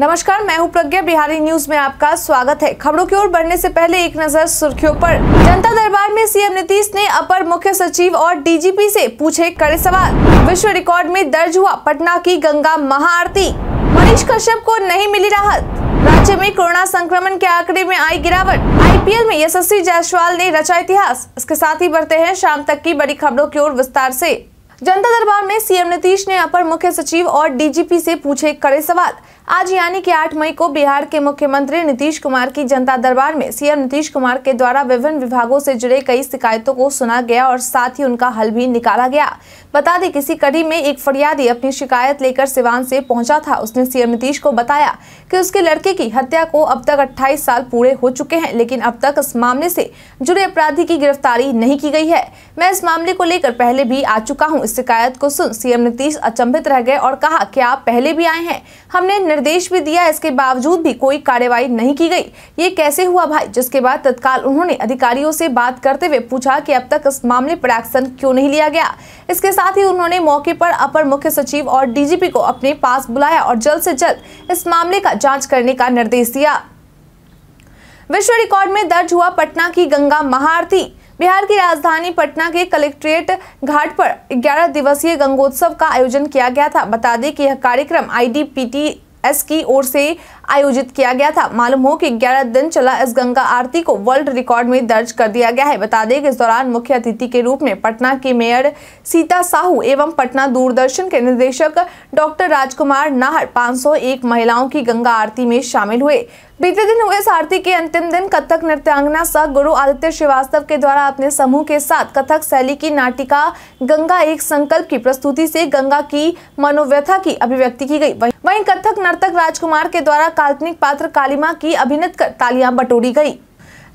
नमस्कार मैं हूं प्रज्ञा बिहारी न्यूज में आपका स्वागत है खबरों की ओर बढ़ने से पहले एक नजर सुर्खियों पर जनता दरबार में सीएम नीतीश ने अपर मुख्य सचिव और डीजीपी से पूछे कड़े सवाल विश्व रिकॉर्ड में दर्ज हुआ पटना की गंगा महाआरती मनीष कश्यप को नहीं मिली राहत राज्य में कोरोना संक्रमण के आंकड़े में आई गिरावट आईपीएल में यशस्वी जायसवाल ने रचा इतिहास इसके साथ ही बढ़ते हैं शाम तक की बड़ी खबरों की ओर विस्तार ऐसी जनता दरबार में सीएम नीतीश ने अपर मुख्य सचिव और डीजीपी से पूछे कड़े सवाल आज यानी कि 8 मई को बिहार के मुख्यमंत्री नीतीश कुमार की जनता दरबार में सीएम नीतीश कुमार के द्वारा विभिन्न विभागों से जुड़े कई शिकायतों को सुना गया और साथ ही उनका हल भी निकाला गया बता दें किसी कड़ी में एक फरियादी अपनी शिकायत लेकर सिवान से पहुंचा था उसने सीएम नीतीश को बताया कि उसके लड़के की हत्या को अब तक अट्ठाईस साल पूरे हो चुके हैं लेकिन अब तक इस मामले से जुड़े अपराधी की गिरफ्तारी नहीं की गई है मैं इस मामले को लेकर पहले भी आ चुका हूँ इस शिकायत को सुन सीएम नीतीश अचंभित रह गए और कहा कि आप पहले भी आए हैं हमने निर्देश भी दिया इसके बावजूद भी कोई कार्यवाही नहीं की गई ये कैसे हुआ भाई जिसके बाद तत्काल उन्होंने अधिकारियों से बात करते हुए पूछा कि अब तक इस मामले पर एक्शन क्यों नहीं लिया गया इसके साथ ही उन्होंने मौके पर अपर मुख्य सचिव और डीजीपी को अपने पास बुलाया और जल्द से जल्द इस मामले का जाँच करने का निर्देश दिया विश्व रिकॉर्ड में दर्ज हुआ पटना की गंगा महाआरती बिहार की राजधानी पटना के कलेक्ट्रेट घाट पर 11 दिवसीय गंगोत्सव का आयोजन किया गया था बता दें कि यह कार्यक्रम आईडीपीटी एस की ओर से आयोजित किया गया था मालूम हो कि 11 दिन चला इस गंगा आरती को वर्ल्ड रिकॉर्ड में दर्ज कर दिया गया है बता दें कि इस दौरान मुख्य अतिथि के रूप में पटना के मेयर सीता साहू एवं पटना दूरदर्शन के निदेशक डॉक्टर राजकुमार नाहर पाँच महिलाओं की गंगा आरती में शामिल हुए बीते दिन हुए सारथी के अंतिम दिन कथक नृत्यांगना सह गुरु आदित्य श्रीवास्तव के द्वारा अपने समूह के साथ कथक शैली की नाटिका गंगा एक संकल्प की प्रस्तुति से गंगा की मनोव्यथा की अभिव्यक्ति की गई वहीं कथक नर्तक राजकुमार के द्वारा काल्पनिक पात्र कालिमा की अभिनत कर तालियां बटोरी गई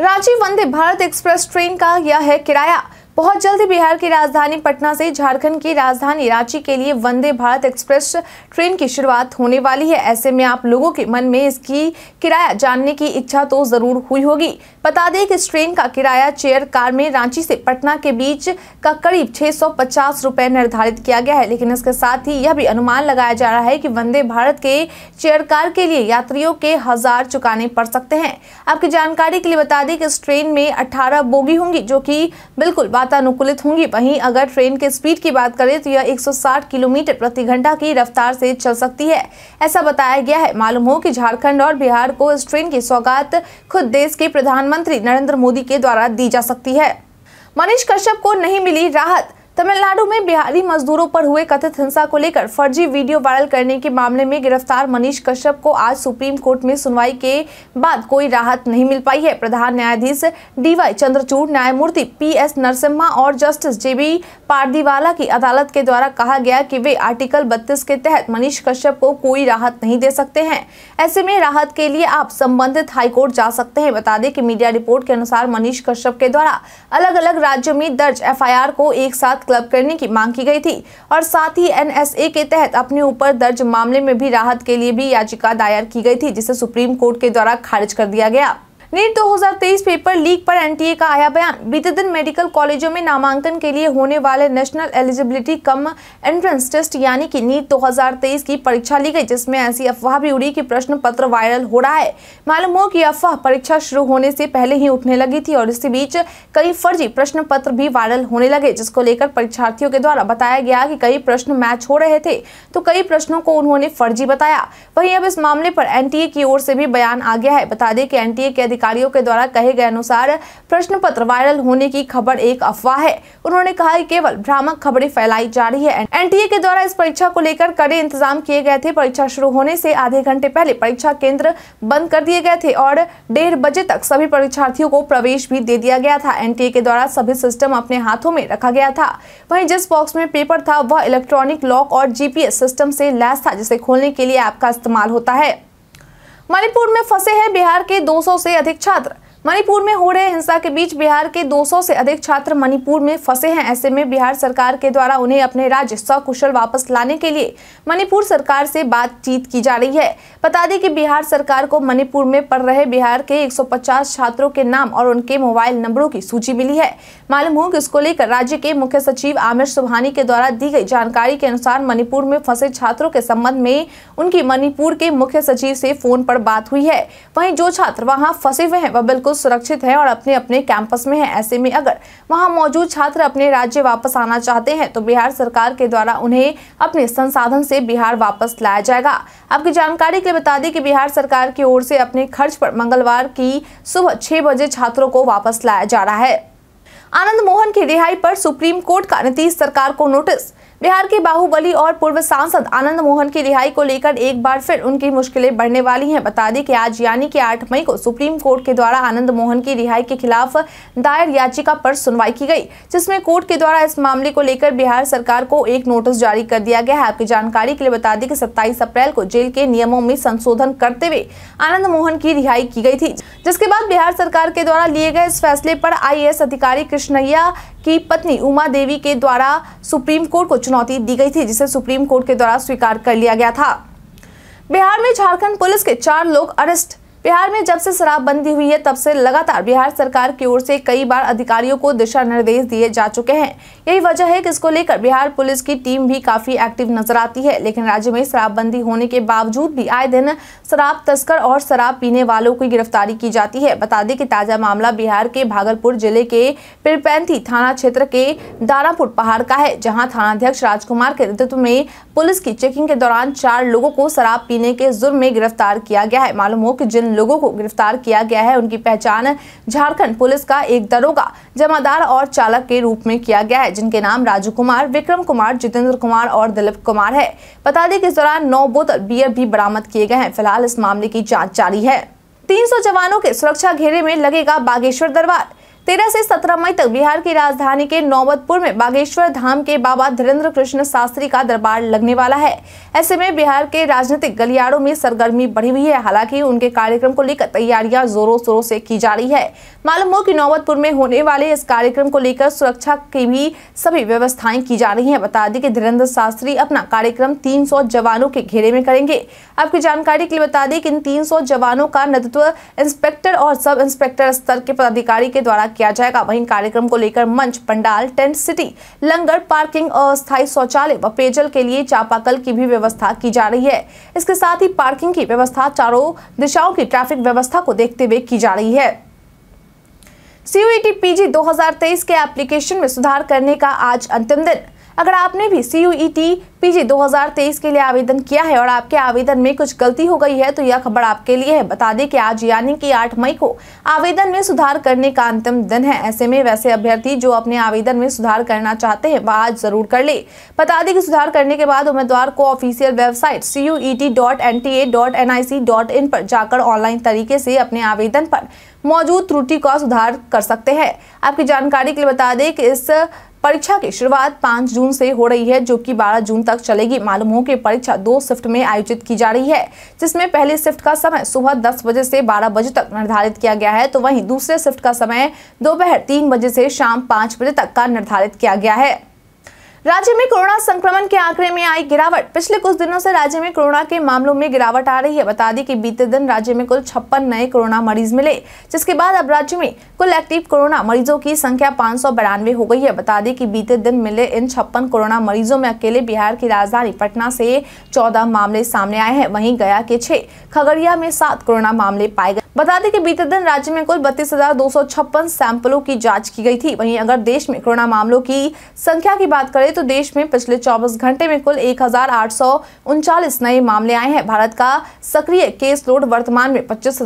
रांची वंदे भारत एक्सप्रेस ट्रेन का यह है किराया बहुत जल्द बिहार की राजधानी पटना से झारखंड की राजधानी रांची के लिए वंदे भारत एक्सप्रेस ट्रेन की शुरुआत होने वाली है ऐसे में आप लोगों के मन में इसकी किराया जानने की इच्छा तो जरूर हुई होगी बता दें कि इस ट्रेन का किराया चेयर कार में रांची से पटना के बीच का करीब छह रुपए निर्धारित किया गया है लेकिन इसके साथ ही यह भी अनुमान लगाया जा रहा है की वंदे भारत के चेयर कार के लिए यात्रियों के हजार चुकाने पड़ सकते हैं आपकी जानकारी के लिए बता दें कि इस ट्रेन में अठारह बोगी होंगी जो की बिल्कुल बात वातानुकूलित होंगी वहीं अगर ट्रेन के स्पीड की बात करें तो यह 160 किलोमीटर प्रति घंटा की रफ्तार से चल सकती है ऐसा बताया गया है मालूम हो कि झारखंड और बिहार को इस ट्रेन की सौगात खुद देश के प्रधानमंत्री नरेंद्र मोदी के द्वारा दी जा सकती है मनीष कश्यप को नहीं मिली राहत तमिलनाडु में बिहारी मजदूरों पर हुए कथित हिंसा को लेकर फर्जी वीडियो वायरल करने के मामले में गिरफ्तार मनीष कश्यप को आज सुप्रीम कोर्ट में सुनवाई के बाद कोई राहत नहीं मिल पाई है प्रधान न्यायाधीश डीवाई चंद्रचूड़ न्यायमूर्ति पी एस नरसिम्हा और जस्टिस जे बी पारदीवाला की अदालत के द्वारा कहा गया कि वे आर्टिकल बत्तीस के तहत मनीष कश्यप को कोई राहत नहीं दे सकते हैं ऐसे में राहत के लिए आप संबंधित हाईकोर्ट जा सकते हैं बता दें कि मीडिया रिपोर्ट के अनुसार मनीष कश्यप के द्वारा अलग अलग राज्यों में दर्ज एफ को एक साथ क्लब करने की मांग की गई थी और साथ ही एनएसए के तहत अपने ऊपर दर्ज मामले में भी राहत के लिए भी याचिका दायर की गई थी जिसे सुप्रीम कोर्ट के द्वारा खारिज कर दिया गया नीट 2023 पेपर लीक पर एनटीए का आया बयान बीते दिन मेडिकल कॉलेजों में नामांकन के लिए होने वाले national eligibility cum entrance test यानी कि नीट 2023 की परीक्षा ली गई जिसमें ऐसी अफवाह भी उड़ी कि प्रश्न पत्र वायरल हो रहा है मालूम हो कि अफवाह परीक्षा शुरू होने से पहले ही उठने लगी थी और इसी बीच कई फर्जी प्रश्न पत्र भी वायरल होने लगे जिसको लेकर परीक्षार्थियों के द्वारा बताया गया कि कई प्रश्न मैच हो रहे थे तो कई प्रश्नों को उन्होंने फर्जी बताया वही अब इस मामले पर एनटीए की ओर से भी बयान आ गया है बता दें कि एनटीए के अधिकारियों के द्वारा कहे गए अनुसार प्रश्न पत्र वायरल होने की खबर एक अफवाह है उन्होंने कहा कि केवल भ्रामक खबरें फैलाई जा रही है एनटीए के द्वारा इस परीक्षा को लेकर कड़े इंतजाम किए गए थे परीक्षा शुरू होने से आधे घंटे पहले परीक्षा केंद्र बंद कर दिए गए थे और डेढ़ बजे तक सभी परीक्षार्थियों को प्रवेश भी दे दिया गया था एनटीए के द्वारा सभी सिस्टम अपने हाथों में रखा गया था वही जिस बॉक्स में पेपर था वह इलेक्ट्रॉनिक लॉक और जीपीएस सिस्टम से लैस था जिसे खोलने के लिए ऐप का इस्तेमाल होता है मणिपुर में फंसे हैं बिहार के 200 से अधिक छात्र मणिपुर में हो रहे हिंसा के बीच बिहार के 200 से अधिक छात्र मणिपुर में फंसे हैं ऐसे में बिहार सरकार के द्वारा उन्हें अपने राज्य सकुशल वापस लाने के लिए मणिपुर सरकार से बातचीत की जा रही है बता दें कि बिहार सरकार को मणिपुर में पढ़ रहे बिहार के 150 छात्रों के नाम और उनके मोबाइल नंबरों की सूची मिली है मालूम हो कि इसको लेकर राज्य के मुख्य सचिव आमिर सुबहानी के द्वारा दी गई जानकारी के अनुसार मणिपुर में फंसे छात्रों के संबंध में उनकी मणिपुर के मुख्य सचिव से फोन पर बात हुई है वही जो छात्र वहाँ फंसे हुए हैं वह बिल्कुल बिल्कुल सुरक्षित है और अपने अपने कैंपस में है ऐसे में अगर वहाँ मौजूद छात्र अपने राज्य वापस आना चाहते हैं तो बिहार सरकार के द्वारा उन्हें अपने संसाधन से बिहार वापस लाया जाएगा आपकी जानकारी के लिए बता दें कि बिहार सरकार की ओर से अपने खर्च पर मंगलवार की सुबह छह बजे छात्रों को वापस लाया जा रहा है आनंद मोहन की रिहाई पर सुप्रीम कोर्ट का नीतीश सरकार को नोटिस बिहार के बाहुबली और पूर्व सांसद आनंद मोहन की रिहाई को लेकर एक बार फिर उनकी मुश्किलें बढ़ने वाली हैं बता दें कि आज यानी कि 8 मई को सुप्रीम कोर्ट के द्वारा आनंद मोहन की रिहाई के खिलाफ दायर याचिका पर सुनवाई की गई जिसमें कोर्ट के द्वारा इस मामले को लेकर बिहार सरकार को एक नोटिस जारी कर दिया गया है आपकी जानकारी के लिए बता दें कि सत्ताईस अप्रैल को जेल के नियमों में संशोधन करते हुए आनंद मोहन की रिहाई की गई थी जिसके बाद बिहार सरकार के द्वारा लिए गए इस फैसले पर आई अधिकारी कृष्णैया की पत्नी उमा देवी के द्वारा सुप्रीम कोर्ट को चुनौती दी गई थी जिसे सुप्रीम कोर्ट के द्वारा स्वीकार कर लिया गया था बिहार में झारखंड पुलिस के चार लोग अरेस्ट बिहार में जब से शराबबंदी हुई है तब से लगातार बिहार सरकार की ओर से कई बार अधिकारियों को दिशा निर्देश दिए जा चुके हैं यही वजह है कि इसको लेकर बिहार पुलिस की टीम भी काफी एक्टिव नजर आती है लेकिन राज्य में शराबबंदी होने के बावजूद भी आए दिन शराब तस्कर और शराब पीने वालों की गिरफ्तारी की जाती है बता दें कि ताजा मामला बिहार के भागलपुर जिले के पिरपैंथी थाना क्षेत्र के दानापुर पहाड़ का है जहाँ थानाध्यक्ष राजकुमार के नेतृत्व में पुलिस की चेकिंग के दौरान चार लोगों को शराब पीने के जुर्म में गिरफ्तार किया गया है मालूम हो कि जिन लोगों को गिरफ्तार किया गया है उनकी पहचान झारखंड पुलिस का एक दरोगा जमादार और चालक के रूप में किया गया है जिनके नाम राजू कुमार विक्रम कुमार जितेंद्र कुमार और दिलीप कुमार है बता दें कि इस दौरान नौ बोतल बियर भी बरामद किए गए हैं फिलहाल इस मामले की जाँच जारी है तीन जवानों के सुरक्षा घेरे में लगेगा बागेश्वर दरबार तेरह से सत्रह मई तक बिहार की राजधानी के नौबतपुर में बागेश्वर धाम के बाबा धीरेन्द्र कृष्ण शास्त्री का दरबार लगने वाला है ऐसे में बिहार के राजनीतिक गलियारों में सरगर्मी बढ़ी हुई है हालांकि उनके कार्यक्रम को लेकर तैयारियां जोरों शोरों से की जा रही है मालूम हो कि नौबतपुर में होने वाले इस कार्यक्रम को लेकर सुरक्षा की भी सभी व्यवस्थाएं की जा रही है बता दें कि धीरेन्द्र शास्त्री अपना कार्यक्रम तीन जवानों के घेरे में करेंगे आपकी जानकारी के लिए बता दें कि इन तीन जवानों का नेतृत्व इंस्पेक्टर और सब इंस्पेक्टर स्तर के पदाधिकारी के द्वारा किया जाएगा वहीं कार्यक्रम को लेकर मंच pandal tent city langar parking अस्थायी शौचालय व पेयजल के लिए चापाकल की भी व्यवस्था की जा रही है इसके साथ ही पार्किंग की व्यवस्था चारों दिशाओं की ट्रैफिक व्यवस्था को देखते हुए की जा रही है सीयूटी पीजी 2023 के एप्लीकेशन में सुधार करने का आज अंतिम दिन अगर आपने भी C U E T P G दो के लिए आवेदन किया है और आपके आवेदन में कुछ गलती हो गई है तो यह खबर आपके लिए है बता दें कि आज यानी कि 8 मई को आवेदन में सुधार करने का अंतिम दिन है ऐसे में वैसे अभ्यर्थी जो अपने आवेदन में सुधार करना चाहते हैं वह आज जरूर कर ले बता दें कि सुधार करने के बाद उम्मीदवार को official website C U E T dot N T A dot N I C dot in पर जाकर ऑनलाइन तरीके से अपने आवेदन पर मौजूद त्रुटि का सुधार कर सकते हैं आपकी जानकारी के लिए बता दें कि इस परीक्षा की शुरुआत 5 जून से हो रही है जो कि 12 जून तक चलेगी मालूम हो कि परीक्षा दो शिफ्ट में आयोजित की जा रही है जिसमें पहले शिफ्ट का समय सुबह 10 बजे से 12 बजे तक निर्धारित किया गया है तो वहीं दूसरे शिफ्ट का समय दोपहर तीन बजे से शाम पाँच बजे तक का निर्धारित किया गया है राज्य में कोरोना संक्रमण के आंकड़े में आई गिरावट पिछले कुछ दिनों से राज्य में कोरोना के मामलों में गिरावट आ रही है बता दी कि बीते दिन राज्य में कुल छप्पन नए कोरोना मरीज मिले जिसके बाद अब राज्य में कुल एक्टिव कोरोना मरीजों की संख्या पाँच हो गई है बता दी कि बीते दिन मिले इन छप्पन कोरोना मरीजों में अकेले बिहार की राजधानी पटना से चौदह मामले सामने आए हैं वहीं गया के छह खगड़िया में सात कोरोना मामले पाए गए बता दें कि बीते दिन राज्य में कुल बत्तीस सैंपलों की जांच की गई थी वहीं अगर देश में कोरोना मामलों की संख्या की बात करें तो देश में पिछले 24 घंटे में कुल एक नए मामले आए हैं भारत का सक्रिय केस लोड वर्तमान में पच्चीस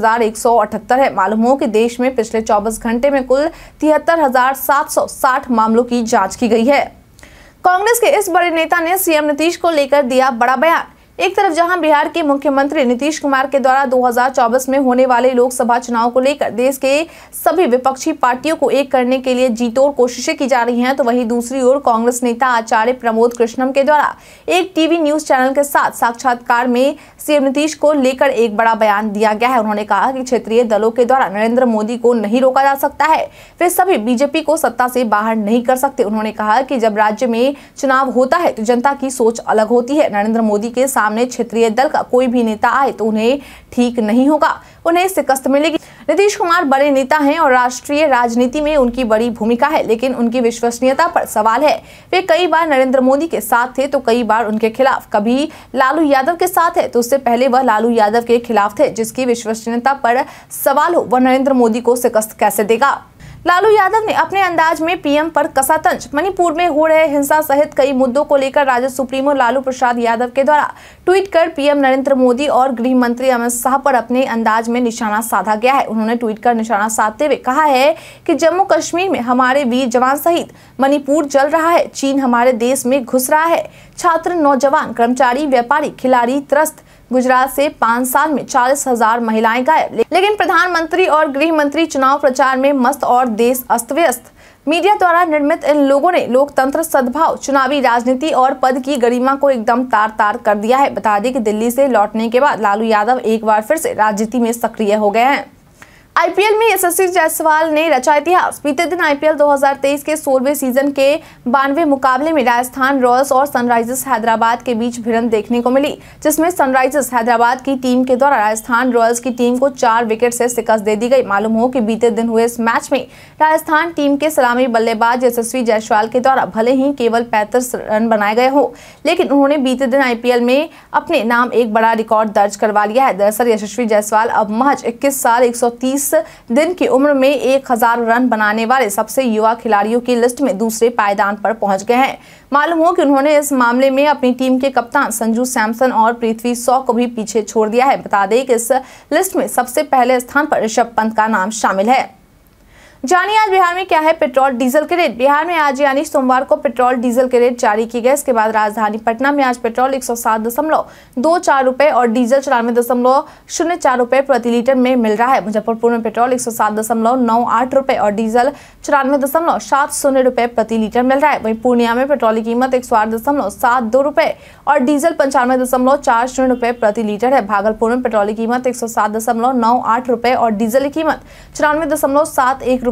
है मालूम हो कि देश में पिछले चौबीस घंटे में कुल तिहत्तर मामलों की जाँच की गई है कांग्रेस के इस बड़े नेता ने सीएम नीतीश को लेकर दिया बड़ा बयान एक तरफ जहां बिहार के मुख्यमंत्री नीतीश कुमार के द्वारा 2024 में होने वाले लोकसभा चुनाव को लेकर देश के सभी विपक्षी पार्टियों को एक करने के लिए जीतोड़ कोशिशें की जा रही हैं तो वहीं दूसरी ओर कांग्रेस नेता आचार्य प्रमोद कृष्णम के द्वारा एक टीवी न्यूज चैनल के साथ साक्षात्कार में सीएम नीतीश को लेकर एक बड़ा बयान दिया गया है उन्होंने कहा कि क्षेत्रीय दलों के द्वारा नरेंद्र मोदी को नहीं रोका जा सकता है वे सभी बीजेपी को सत्ता से बाहर नहीं कर सकते उन्होंने कहा कि जब राज्य में चुनाव होता है तो जनता की सोच अलग होती है नरेंद्र मोदी के साथ सामने क्षेत्रीय दल का कोई भी नेता आए तो उन्हें ठीक नहीं होगा उन्हें शिकस्त मिलेगी नीतीश कुमार बड़े नेता हैं और राष्ट्रीय राजनीति में उनकी बड़ी भूमिका है लेकिन उनकी विश्वसनीयता पर सवाल है वे कई बार नरेंद्र मोदी के साथ थे तो कई बार उनके खिलाफ कभी लालू यादव के साथ है तो उससे पहले वह लालू यादव के खिलाफ थे जिसकी विश्वसनीयता पर सवाल हो वह नरेंद्र मोदी को शिकस्त कैसे देगा लालू यादव ने अपने अंदाज में पीएम पर कसा तंज मणिपुर में हो रहे हिंसा सहित कई मुद्दों को लेकर राज्य सुप्रीमो लालू प्रसाद यादव के द्वारा ट्वीट कर पीएम नरेंद्र मोदी और गृह मंत्री अमित शाह पर अपने अंदाज में निशाना साधा गया है उन्होंने ट्वीट कर निशाना साधते हुए कहा है कि जम्मू कश्मीर में हमारे वीर जवान सहित मणिपुर जल रहा है चीन हमारे देश में घुस रहा है छात्र नौजवान कर्मचारी व्यापारी खिलाड़ी त्रस्त गुजरात से पाँच साल में चालीस हजार महिलाएं गायब लेकिन प्रधानमंत्री और गृह मंत्री चुनाव प्रचार में मस्त और देश अस्त व्यस्त मीडिया द्वारा निर्मित इन लोगों ने लोकतंत्र सद्भाव चुनावी राजनीति और पद की गरिमा को एकदम तार तार कर दिया है बता दें कि दिल्ली से लौटने के बाद लालू यादव एक बार फिर से राजनीति में सक्रिय हो गए हैं आईपीएल में यशस्वी जायसवाल ने रचा इतिहास बीते दिन आईपीएल 2023 के सोलहवें सीजन के बानवे मुकाबले में राजस्थान रॉयल्स और सनराइजर्स हैदराबाद के बीच भिड़ंत देखने को मिली जिसमें सनराइजर्स हैदराबाद की टीम के द्वारा राजस्थान रॉयल्स की टीम को चार विकेट से शिकस्त दे दी गई मालूम हो कि बीते दिन हुए इस मैच में राजस्थान टीम के सलामी बल्लेबाज यशस्वी जायसवाल के द्वारा भले ही केवल पैंतीस रन बनाए गए हों लेकिन उन्होंने बीते दिन आईपीएल में अपने नाम एक बड़ा रिकॉर्ड दर्ज करवा लिया है दरअसल यशस्वी जायसवाल अब महज इक्कीस साल एक इक्कीस दिन की उम्र में एक हजार रन बनाने वाले सबसे युवा खिलाड़ियों की लिस्ट में दूसरे पायदान पर पहुंच गए हैं मालूम हो कि उन्होंने इस मामले में अपनी टीम के कप्तान संजू सैमसन और पृथ्वी सौ को भी पीछे छोड़ दिया है बता दें कि इस लिस्ट में सबसे पहले स्थान पर ऋषभ पंत का नाम शामिल है जानिए आज बिहार में क्या है पेट्रोल डीजल के रेट बिहार में आज यानी सोमवार को पेट्रोल डीजल के रेट जारी किए गए इसके बाद राजधानी पटना में आज पेट्रोल एक सौ सात दशमलव दो चार रूपए और डीजल चौरानवे दशमलव शून्य चार रूपए प्रति लीटर में मिल रहा है मुजफ्फरपुर में पेट्रोल एक सौ सात दशमलव नौ आठ रूपए और डीजल चौरानवे दशमलव सात शून्य रूपए प्रति लीटर मिल रहा है वहीं पूर्णिया में पेट्रोल की कीमत एक सौ आठ दशमलव सात दो रूपए और डीजल पंचानवे दशमलव चार शून्य रुपये प्रति लीटर है भागलपुर में पेट्रोल की कीमत एक सौ सात दशमलव नौ आठ रूपए और डीजल की कीमत चौरानवे दशमलव सात एक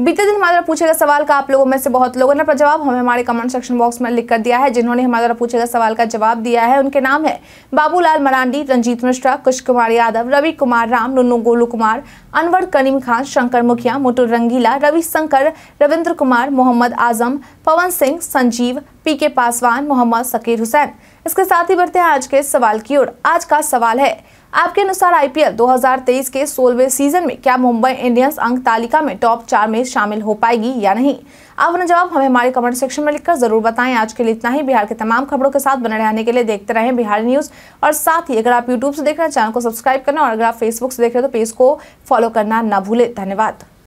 बीते दिन हमारे द्वारा पूछे गए सवाल का आप लोगों में से बहुत लोगों ने अपना जवाब हमें हमारे कमेंट सेक्शन बॉक्स में लिख कर दिया है जिन्होंने हमारे द्वारा पूछे गए सवाल का जवाब दिया है उनके नाम है बाबूलाल मरांडी रंजीत मिश्रा कुश कुमार यादव रवि कुमार राम नुनू गोलू कुमार अनवर करीम खान शंकर मुखिया मुटुल रंगीला रवि शंकर रविंद्र कुमार मोहम्मद आजम पवन सिंह संजीव पी के पासवान मोहम्मद सकीर हुसैन इसके साथ ही बढ़ते हैं आज के सवाल की ओर आज का सवाल है आपके अनुसार आईपीएल 2023 के सोलवे सीजन में क्या मुंबई इंडियंस अंक तालिका में टॉप चार में शामिल हो पाएगी या नहीं आप अपना जवाब हमें हमारे कमेंट सेक्शन में लिखकर जरूर बताएं आज के लिए इतना ही बिहार के तमाम खबरों के साथ बने रहने के लिए देखते रहें बिहार न्यूज और साथ ही अगर आप यूट्यूब से देख रहे हैं चैनल को सब्सक्राइब करना और अगर आप फेसबुक से देख रहे हैं तो पेज को फॉलो करना न भूलें धन्यवाद